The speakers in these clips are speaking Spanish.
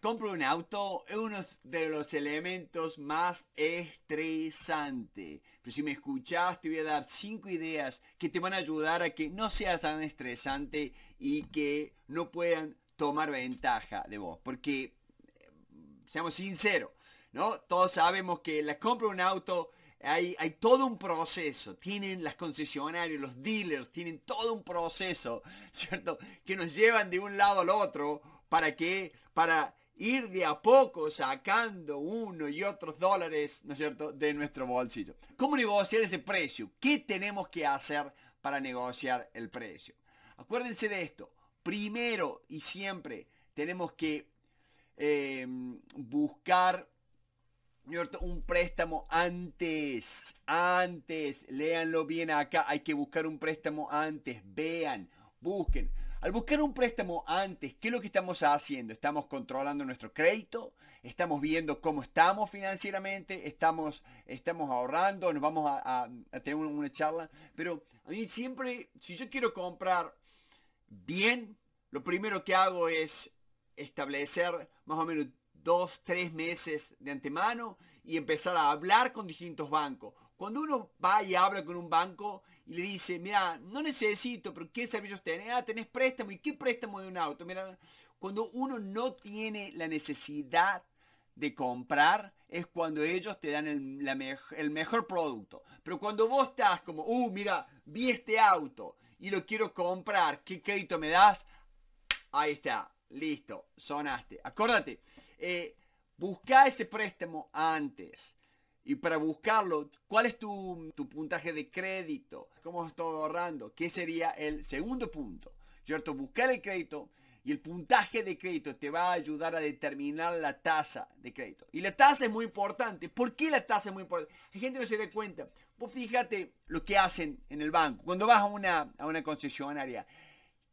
compro un auto es uno de los elementos más estresantes. Pero si me escuchas, te voy a dar cinco ideas que te van a ayudar a que no seas tan estresante y que no puedan tomar ventaja de vos. Porque, seamos sinceros, ¿no? Todos sabemos que la compra de un auto hay, hay, todo un proceso. Tienen las concesionarias, los dealers, tienen todo un proceso, ¿cierto? Que nos llevan de un lado al otro para que, para ir de a poco sacando uno y otros dólares, ¿no es cierto?, de nuestro bolsillo. ¿Cómo negociar ese precio? ¿Qué tenemos que hacer para negociar el precio? Acuérdense de esto. Primero y siempre tenemos que em, buscar un préstamo antes, antes, léanlo bien acá, hay que buscar un préstamo antes, vean, busquen. Al buscar un préstamo antes, ¿qué es lo que estamos haciendo? Estamos controlando nuestro crédito, estamos viendo cómo estamos financieramente, estamos, estamos ahorrando, nos vamos a, a tener una charla. Pero a mí siempre, si yo quiero comprar bien, lo primero que hago es establecer más o menos dos, tres meses de antemano y empezar a hablar con distintos bancos. Cuando uno va y habla con un banco y le dice, mira, no necesito, pero ¿qué servicios tenés? Ah, tenés préstamo. ¿Y qué préstamo de un auto? Mira, cuando uno no tiene la necesidad de comprar, es cuando ellos te dan el, mejor producto. Pero cuando vos estás como, uh, mira, vi este auto y lo quiero comprar, ¿qué crédito me das? Ahí está, listo, sonaste. Acuérdate, eh, busca ese préstamo antes y para buscarlo, ¿cuál es tu, puntaje de crédito? ¿Cómo estás ahorrando? ¿Qué sería el segundo punto? ¿Cierto? Buscar el crédito y el puntaje de crédito te va a ayudar a determinar la tasa de crédito. Y la tasa es muy importante. ¿Por qué la tasa es muy importante? La gente no se da cuenta. Pues fíjate lo que hacen en el banco. Cuando vas a una, a una concesionaria,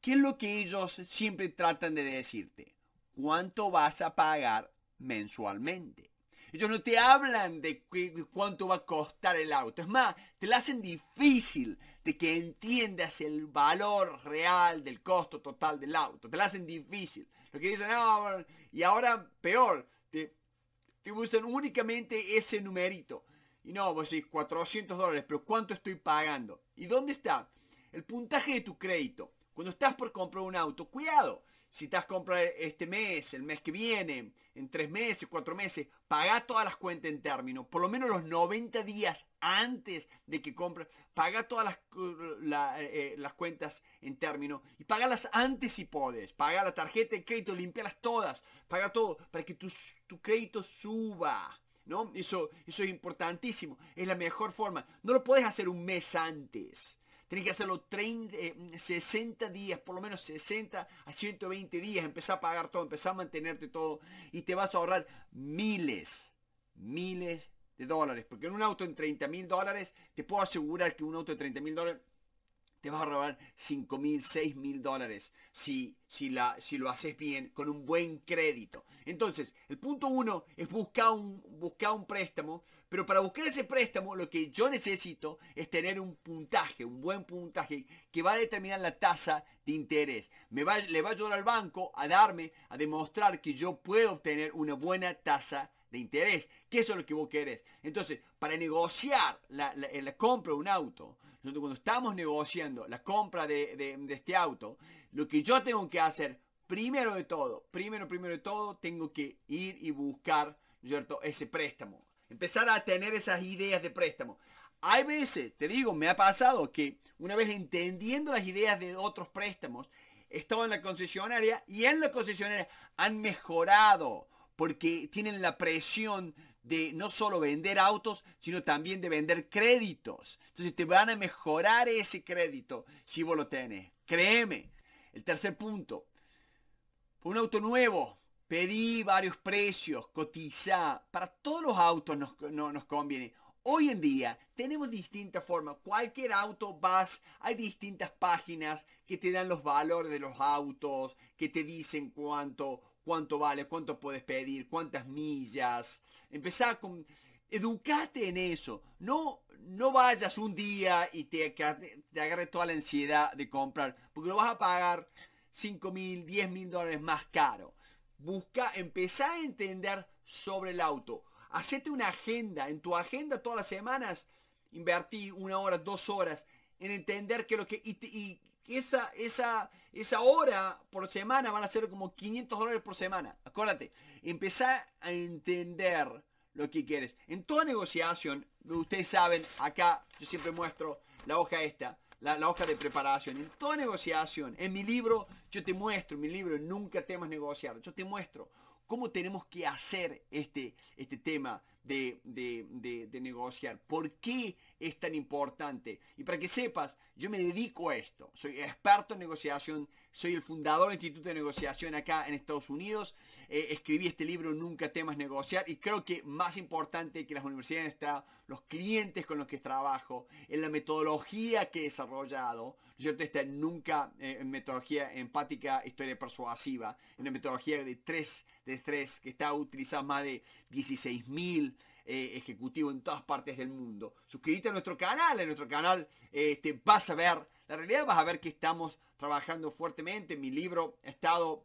¿qué es lo que ellos siempre tratan de decirte? ¿Cuánto vas a pagar mensualmente? Ellos no te hablan de cuánto va a costar el auto. Es más, te lo hacen difícil de que entiendas el valor real del costo total del auto. Te lo hacen difícil. Lo que dicen, ah, y ahora peor, te, te usan únicamente ese numerito. Y no, vos decís 400 dólares, pero ¿cuánto estoy pagando? ¿Y dónde está? El puntaje de tu crédito. Cuando estás por comprar un auto, cuidado si te vas este mes, el mes que viene, en tres meses, cuatro meses, paga todas las cuentas en término, por lo menos los 90 días antes de que compres, paga todas las, eh, eh, las cuentas en término y pagalas antes si puedes paga la tarjeta de crédito, limpialas todas, paga todo para que tu, tu crédito suba. ¿No? Eso, eso es importantísimo. Es la mejor forma. No lo puedes hacer un mes antes. Tienes que hacerlo 30, 60 eh, días, por lo menos 60 a 120 días. Empezar a pagar todo, empezar a mantenerte todo y te vas a ahorrar miles, miles de dólares. Porque en un auto en 30 mil dólares, te puedo asegurar que un auto de 30 mil dólares te vas a ahorrar 5 mil, 6 mil dólares si, si, la, si lo haces bien, con un buen crédito. Entonces, el punto uno es buscar un, buscar un préstamo pero para buscar ese préstamo, lo que yo necesito es tener un puntaje, un buen puntaje que va a determinar la tasa de interés. Me va, le va a ayudar al banco a darme, a demostrar que yo puedo obtener una buena tasa de interés, que eso es lo que vos querés. Entonces, para negociar la, compra de un auto, nosotros cuando estamos negociando la compra de, de este auto, lo que yo tengo que hacer, primero de todo, primero, primero de todo, tengo que ir y buscar ¿cierto? ese préstamo empezar a tener esas ideas de préstamo. Hay veces, te digo, me ha pasado que una vez entendiendo las ideas de otros préstamos, he estado en la concesionaria y en la concesionaria han mejorado porque tienen la presión de no solo vender autos, sino también de vender créditos. Entonces te van a mejorar ese crédito si vos lo tenés. Créeme. El tercer punto. Un auto nuevo Pedí varios precios, cotiza. Para todos los autos nos, nos conviene. Hoy en día tenemos distintas formas. Cualquier auto vas, hay distintas páginas que te dan los valores de los autos, que te dicen cuánto, cuánto vale, cuánto puedes pedir, cuántas millas. Empezá con... Educate en eso. No, no vayas un día y te, te agarre toda la ansiedad de comprar, porque lo vas a pagar 5 mil, 10 mil dólares más caro. Busca, empezar a entender sobre el auto. Hacete una agenda. En tu agenda todas las semanas invertí una hora, dos horas en entender que lo que... Y, esa, esa, esa hora por semana van a ser como 500 dólares por semana. Acuérdate, empezar a entender lo que quieres. En toda negociación, ustedes saben, acá yo siempre muestro la hoja esta la, hoja de preparación. En toda negociación, en mi libro, yo te muestro, en mi libro, nunca temas negociar, yo te muestro ¿Cómo tenemos que hacer este, este tema de, negociar? ¿Por qué es tan importante? Y para que sepas, yo me dedico a esto. Soy experto en negociación, soy el fundador del Instituto de Negociación acá en Estados Unidos. Eh, escribí este libro, Nunca temas negociar, y creo que más importante que las universidades está los clientes con los que trabajo, en la metodología que he desarrollado, yo esta nunca eh, en metodología empática, historia persuasiva, una metodología de tres, de tres que está utilizada más de 16.000 eh, ejecutivos en todas partes del mundo. Suscríbete a nuestro canal, en nuestro canal este, vas a ver, la realidad vas a ver que estamos trabajando fuertemente. Mi libro ha estado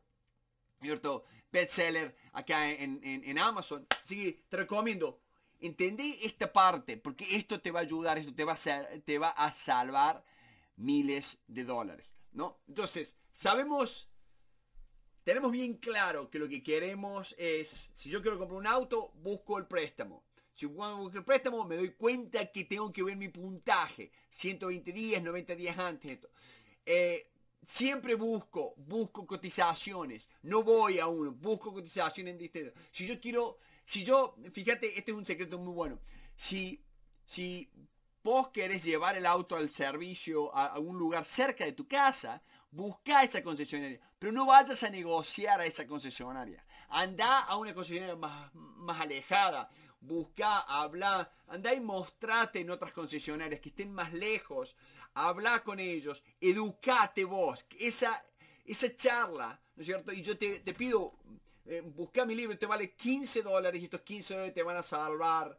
¿cierto? bestseller acá en, Amazon. Así que te recomiendo, entendí esta parte, porque esto te va a ayudar, esto te va a, te va a salvar miles de dólares, ¿no? Entonces, sabemos, tenemos bien claro que lo que queremos es, si yo quiero comprar un auto, busco el préstamo. Si busco el préstamo, me doy cuenta que tengo que ver mi puntaje, 120 días, 90 días antes. Eh, siempre busco, busco cotizaciones. No voy a uno, busco cotizaciones distintas. Si yo quiero, si yo, fíjate, este es un secreto muy bueno. Si, si vos querés llevar el auto al servicio a un lugar cerca de tu casa, busca esa concesionaria, pero no vayas a negociar a esa concesionaria. Anda a una concesionaria más, más alejada, busca, habla, anda y mostrate en otras concesionarias que estén más lejos, habla con ellos, educate vos, esa, esa charla, ¿no es cierto? Y yo te, pido, eh, busca mi libro, te vale 15 dólares y estos 15 dólares te van a salvar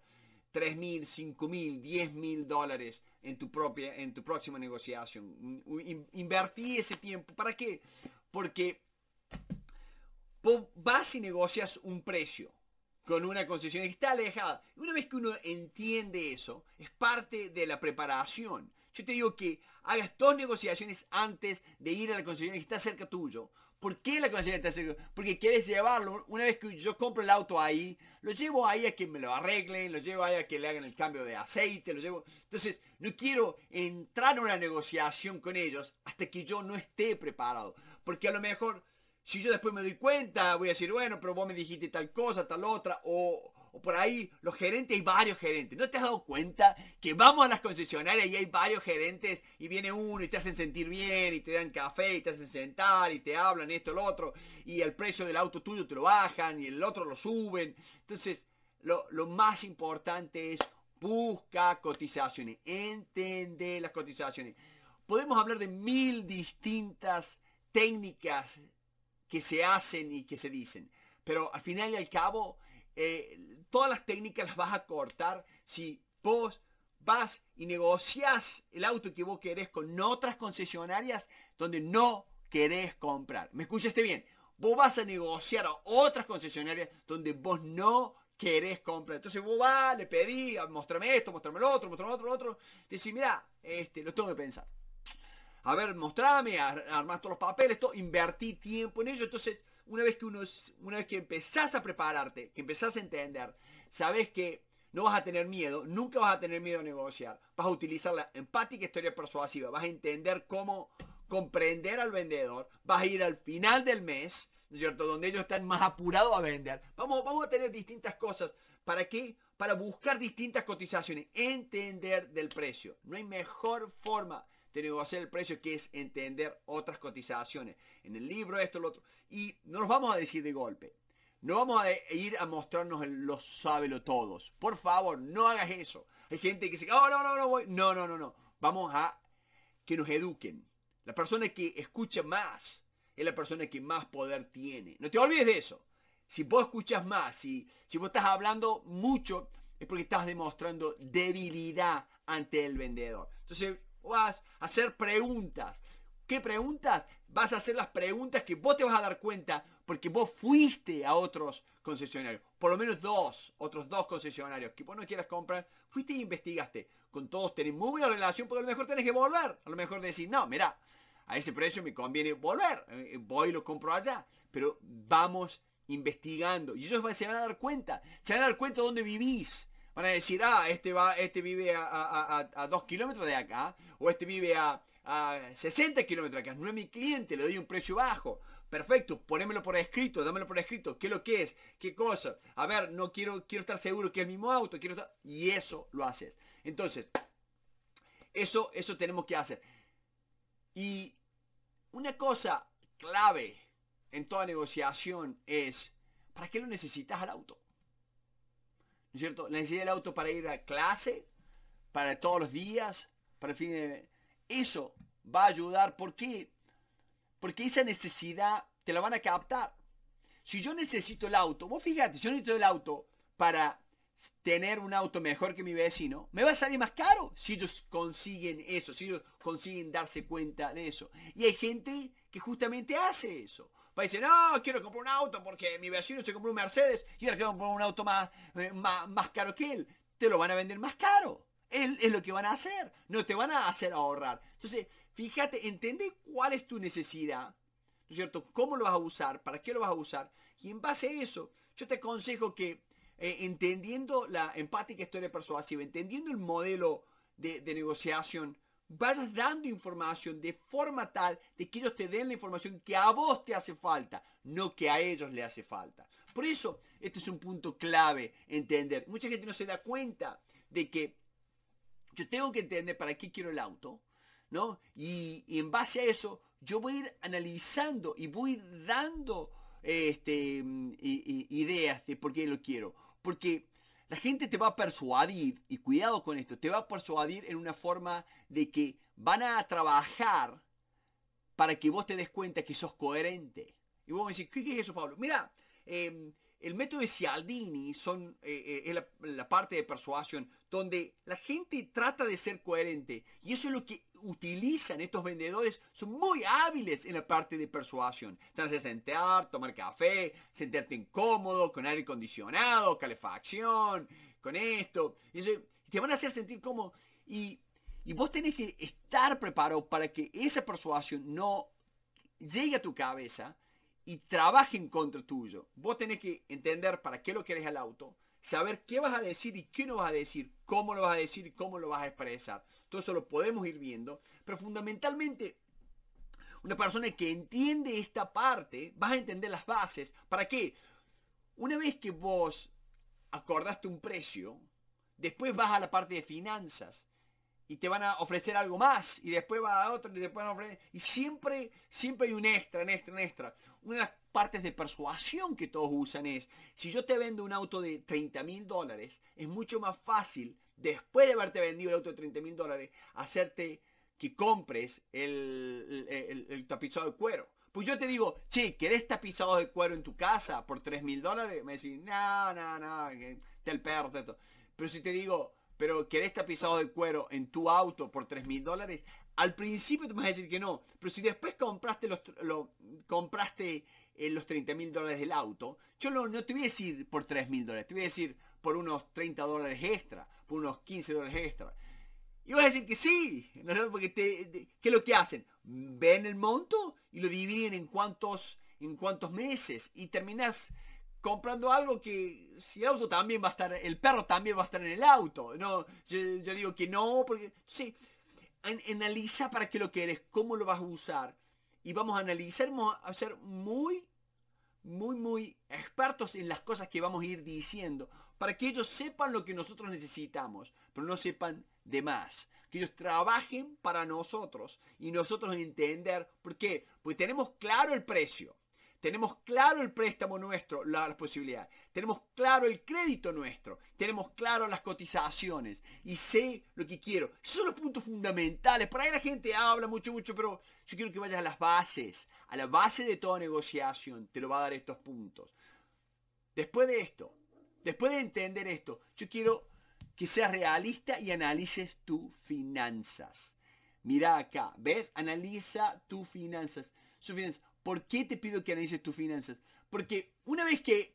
3.000, 5.000, 10.000 dólares en tu, propia, en tu próxima negociación. Invertí ese tiempo. ¿Para qué? Porque vas y negocias un precio con una concesión que está alejada. Una vez que uno entiende eso, es parte de la preparación. Yo te digo que hagas dos negociaciones antes de ir a la concesión que está cerca tuyo, ¿Por qué la concesionaria te hace? Porque quieres llevarlo. Una vez que yo compro el auto ahí, lo llevo ahí a que me lo arreglen, lo llevo ahí a que le hagan el cambio de aceite, lo llevo. Entonces, no quiero entrar en una negociación con ellos hasta que yo no esté preparado. Porque a lo mejor, si yo después me doy cuenta, voy a decir, bueno, pero vos me dijiste tal cosa, tal otra, o, o por ahí los gerentes, hay varios gerentes. ¿No te has dado cuenta que vamos a las concesionarias y hay varios gerentes y viene uno y te hacen sentir bien y te dan café y te hacen sentar y te hablan esto, lo otro y el precio del auto tuyo te lo bajan y el otro lo suben? Entonces, lo, más importante es busca cotizaciones, entender las cotizaciones. Podemos hablar de mil distintas técnicas que se hacen y que se dicen, pero al final y al cabo eh, todas las técnicas las vas a cortar si vos vas y negocias el auto que vos querés con otras concesionarias donde no querés comprar. ¿Me escuchaste bien? Vos vas a negociar a otras concesionarias donde vos no querés comprar. Entonces vos vas, le pedí, mostrame esto, mostrame el otro, mostrame lo otro, lo otro. Decís, mira, este, lo tengo que pensar. A ver, mostrame, ar todos los papeles, todo, invertí tiempo en ello. Entonces, una vez que uno una vez que empezás a prepararte, que empezás a entender, sabes que no vas a tener miedo, nunca vas a tener miedo a negociar. Vas a utilizar la empática historia persuasiva, vas a entender cómo comprender al vendedor, vas a ir al final del mes, ¿no es cierto? Donde ellos están más apurados a vender. Vamos, vamos a tener distintas cosas. ¿Para qué? Para buscar distintas cotizaciones, entender del precio. No hay mejor forma que hacer el precio, que es entender otras cotizaciones. En el libro, esto, lo otro. Y no nos vamos a decir de golpe. No vamos a ir a mostrarnos los sábelo todos. Por favor, no hagas eso. Hay gente que dice, oh, no, no, no, voy. No, no, no, no. Vamos a que nos eduquen. La persona que escucha más es la persona que más poder tiene. No te olvides de eso. Si vos escuchas más, si, si vos estás hablando mucho, es porque estás demostrando debilidad ante el vendedor. Entonces, vas a hacer preguntas. ¿Qué preguntas? Vas a hacer las preguntas que vos te vas a dar cuenta porque vos fuiste a otros concesionarios, por lo menos dos, otros dos concesionarios que vos no quieras comprar, fuiste e investigaste. Con todos tenés muy buena relación porque a lo mejor tenés que volver, a lo mejor decir, no, mira, a ese precio me conviene volver, eh, voy y lo compro allá, pero vamos investigando y ellos se van a dar cuenta, se van a dar cuenta dónde vivís, Van a decir, ah, este, va, este vive a, a, 2 kilómetros de acá, o este vive a, 60 kilómetros de acá, no es mi cliente, le doy un precio bajo. Perfecto, ponémelo por escrito, dámelo por escrito, qué es lo que es, qué cosa. A ver, no quiero, quiero estar seguro que es el mismo auto, quiero Y eso lo haces. Entonces, eso, eso tenemos que hacer. Y una cosa clave en toda negociación es, ¿para qué lo necesitas al auto? cierto? La necesidad del auto para ir a clase, para todos los días, para el fin de... Eso va a ayudar. ¿Por qué? Porque esa necesidad te la van a captar. Si yo necesito el auto, vos fíjate, si yo necesito el auto para tener un auto mejor que mi vecino, me va a salir más caro si ellos consiguen eso, si ellos consiguen darse cuenta de eso. Y hay gente que justamente hace eso. Va decir, no, quiero comprar un auto porque mi vecino se compró un Mercedes y ahora quiero comprar un auto eh, más, más, caro que él. Te lo van a vender más caro. él es lo que van a hacer. No te van a hacer ahorrar. Entonces, fíjate, entiende cuál es tu necesidad. ¿No es cierto? ¿Cómo lo vas a usar? ¿Para qué lo vas a usar? Y en base a eso, yo te aconsejo que eh, entendiendo la empática historia persuasiva, entendiendo el modelo de negociación vayas dando información de forma tal de que ellos te den la información que a vos te hace falta, no que a ellos le hace falta. Por eso, este es un punto clave, entender. Mucha gente no se da cuenta de que yo tengo que entender para qué quiero el auto, ¿no? Y, en base a eso, yo voy a ir analizando y voy a ir dando este, mm, ideas de por qué lo quiero. Porque la gente te va a persuadir, y cuidado con esto, te va a persuadir en una forma de que van a trabajar para que vos te des cuenta que sos coherente. Y vos me decís, ¿qué, es eso, Pablo? Mira, em, el método de Cialdini son, eh, eh, es la, parte de persuasión, donde la gente trata de ser coherente. Y eso es lo que utilizan estos vendedores son muy hábiles en la parte de persuasión. Te de sentar, tomar café, sentarte incómodo, con aire acondicionado, calefacción, con esto. Y te van a hacer sentir cómodo. Y, y vos tenés que estar preparado para que esa persuasión no llegue a tu cabeza y trabaje en contra tuyo. Vos tenés que entender para qué lo quieres al auto, saber qué vas a decir y qué no vas a decir, cómo lo vas a decir y cómo lo vas a expresar. Todo eso lo podemos ir viendo, pero fundamentalmente una persona que entiende esta parte, vas a entender las bases. ¿Para qué? Una vez que vos acordaste un precio, después vas a la parte de finanzas, y te van a ofrecer algo más y después va a otro y después van a ofrecer y siempre siempre hay un extra, un extra, un extra. Una de las partes de persuasión que todos usan es si yo te vendo un auto de 30 mil dólares es mucho más fácil después de haberte vendido el auto de 30 mil dólares hacerte que compres el, tapizado de cuero. Pues yo te digo, che, ¿querés tapizado de cuero en tu casa por 3 mil dólares? Me decís, no, no, no, te el perro, Pero si te digo, pero querés tapizado de cuero en tu auto por $3,000 mil dólares, al principio te vas a decir que no, pero si después compraste los, lo, compraste, eh, los 30 mil dólares del auto, yo no, te voy a decir por $3,000 mil dólares, te voy a decir por unos 30 dólares extra, por unos 15 dólares extra. Y vas a decir que sí, ¿no? porque te, ¿qué es lo que hacen? Ven el monto y lo dividen en cuántos, en cuántos meses y terminás comprando algo que si el auto también va a estar, el perro también va a estar en el auto. No, yo, digo que no, porque sí, analiza para qué lo quieres, cómo lo vas a usar. Y vamos a analizar, vamos a ser muy, muy, muy expertos en las cosas que vamos a ir diciendo, para que ellos sepan lo que nosotros necesitamos, pero no sepan de más. Que ellos trabajen para nosotros y nosotros entender por qué. Porque tenemos claro el precio tenemos claro el préstamo nuestro, las posibilidades. Tenemos claro el crédito nuestro. Tenemos claro las cotizaciones. Y sé lo que quiero. Esos son los puntos fundamentales. Por ahí la gente habla mucho, mucho, pero yo quiero que vayas a las bases. A la base de toda negociación te lo va a dar estos puntos. Después de esto, después de entender esto, yo quiero que seas realista y analices tus finanzas. Mira acá, ¿ves? Analiza tus finanzas. Sus finanzas. ¿Por qué te pido que analices tus finanzas? Porque una vez que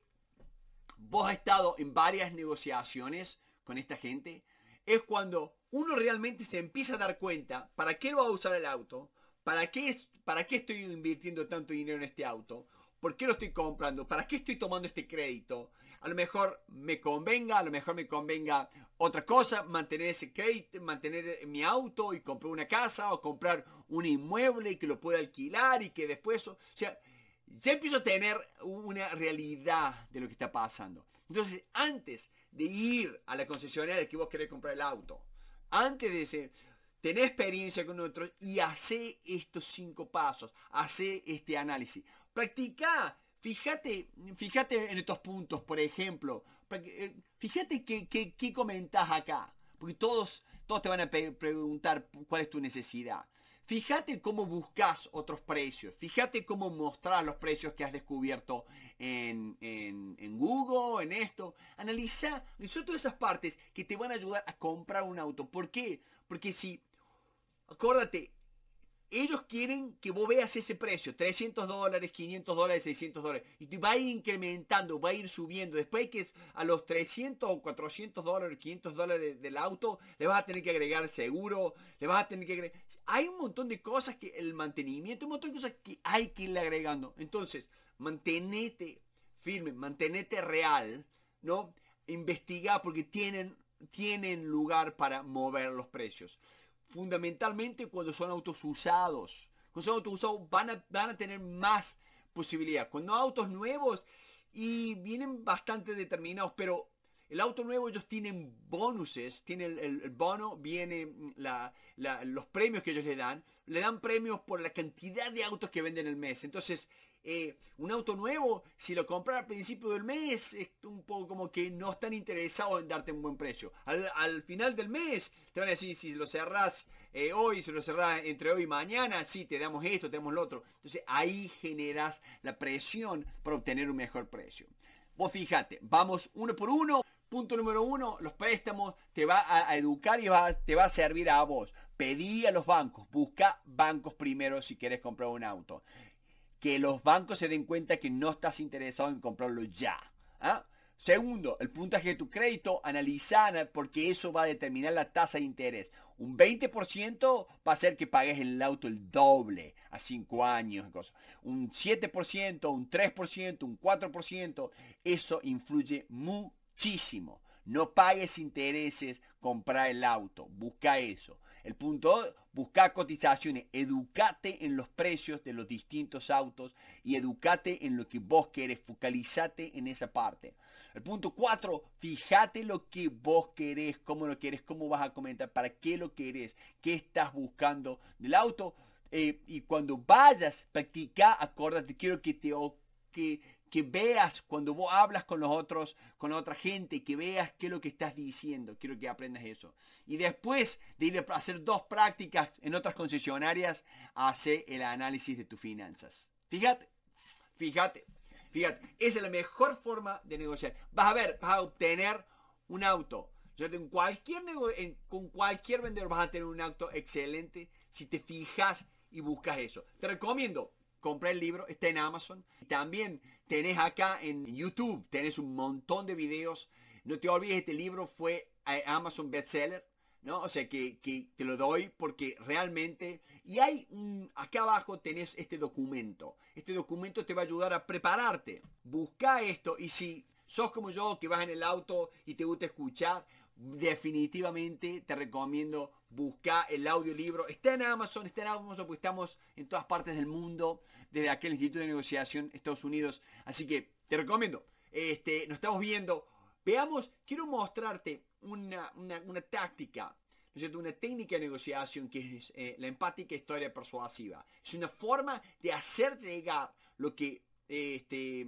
vos has estado en varias negociaciones con esta gente, es cuando uno realmente se empieza a dar cuenta para qué lo va a usar el auto, para qué, es, para qué estoy invirtiendo tanto dinero en este auto, por qué lo estoy comprando, para qué estoy tomando este crédito. A lo mejor me convenga, a lo mejor me convenga otra cosa, mantener ese crédito, mantener eh, mi auto y comprar una casa o comprar un inmueble y que lo pueda alquilar y que después, o sea, ya empiezo a tener una realidad de lo que está pasando. Entonces, antes de ir a la concesionaria que vos querés comprar el auto, antes de tener experiencia con otros y hacer estos cinco pasos, hacer este análisis. Practica Fíjate, fíjate en estos puntos, por ejemplo. Eh, fíjate qué comentas acá. Porque todos, todos te van a preguntar cuál es tu necesidad. Fíjate cómo buscas otros precios. Fíjate cómo mostrar los precios que has descubierto en, Google, en esto. Analiza, analiza todas esas partes que te van a ayudar a comprar un auto. ¿Por qué? Porque si, acuérdate, ellos quieren que vos veas ese precio, 300 dólares, 500 dólares, 600 dólares. Y te va a ir incrementando, va a ir subiendo. Después que a los 300 o 400 dólares, 500 dólares del auto, le vas a tener que agregar seguro, le vas a tener que agregar... Hay un montón de cosas que el mantenimiento, un montón de cosas que hay que irle agregando. Entonces, mantenete firme, mantenete real, ¿no? Investiga porque tienen, tienen lugar para mover los precios fundamentalmente cuando son autos usados. Cuando son autos usados van a, van a tener más posibilidad. Cuando autos nuevos y vienen bastante determinados, pero el auto nuevo ellos tienen bonuses, tienen el, bono, viene los premios que ellos le dan, le dan premios por la cantidad de autos que venden el mes. Entonces eh, un auto nuevo, si lo compras al principio del mes, es un poco como que no están interesados en darte un buen precio. Al, final del mes, te van a decir, si lo cerrás eh, hoy, si lo cerrás entre hoy y mañana, sí, te damos esto, te damos lo otro. Entonces ahí generas la presión para obtener un mejor precio. Vos fíjate, vamos uno por uno. Punto número uno, los préstamos te va a, educar y te va a servir a vos. Pedí a los bancos, busca bancos primero si quieres comprar un auto que los bancos se den cuenta que no estás interesado en comprarlo ya. ¿ah? Segundo, el puntaje de tu crédito, analizar porque eso va a determinar la tasa de interés. Un 20% va a ser que pagues el auto el doble a 5 años. Un 7%, un 3%, un 4%, eso influye muchísimo. No pagues intereses, comprar el auto, busca eso. El punto, busca cotizaciones, educate en los precios de los distintos autos y educate en lo que vos querés, focalizate en esa parte. El punto 4, fíjate lo que vos querés, cómo lo querés, cómo vas a comentar, para qué lo querés, qué estás buscando del auto. Eh, y cuando vayas, practica, acordate, quiero que te... Que que veas cuando vos hablas con los otros, con otra gente, que veas qué es lo que estás diciendo. Quiero que aprendas eso. Y después de ir a hacer dos prácticas en otras concesionarias, hace el análisis de tus finanzas. Fíjate, fíjate, fíjate. Esa es la mejor forma de negociar. Vas a ver, vas a obtener un auto. cualquier con cualquier vendedor vas a tener un auto excelente si te fijas y buscas eso. Te recomiendo Compré el libro, está en Amazon. También tenés acá en YouTube, tenés un montón de videos. No te olvides, este libro fue eh, Amazon bestseller, ¿no? O sea que, te lo doy porque realmente... Y hay, acá abajo tenés este documento. Este documento te va a ayudar a prepararte. Busca esto y si sos como yo, que vas en el auto y te gusta escuchar, definitivamente te recomiendo buscar el audiolibro. Está en Amazon, está en Amazon porque estamos en todas partes del mundo, desde aquel Instituto de Negociación Estados Unidos. Así que te recomiendo. Este, nos estamos viendo. Veamos, quiero mostrarte una, una, táctica, una técnica de negociación que es eh, la empática historia persuasiva. Es una forma de hacer llegar lo que, este,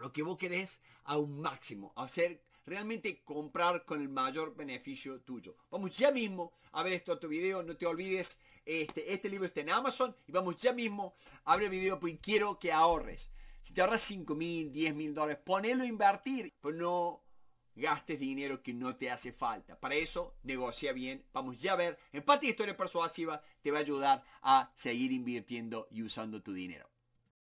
lo que vos querés a un máximo, hacer realmente comprar con el mayor beneficio tuyo. Vamos ya mismo a ver este otro video, no te olvides, este, este, libro está en Amazon y vamos ya mismo a ver el video porque quiero que ahorres. Si te ahorras 5 mil, 10 mil dólares, ponelo a invertir, pero no gastes dinero que no te hace falta. Para eso, negocia bien. Vamos ya a ver. Empatía Historia Persuasiva te va a ayudar a seguir invirtiendo y usando tu dinero.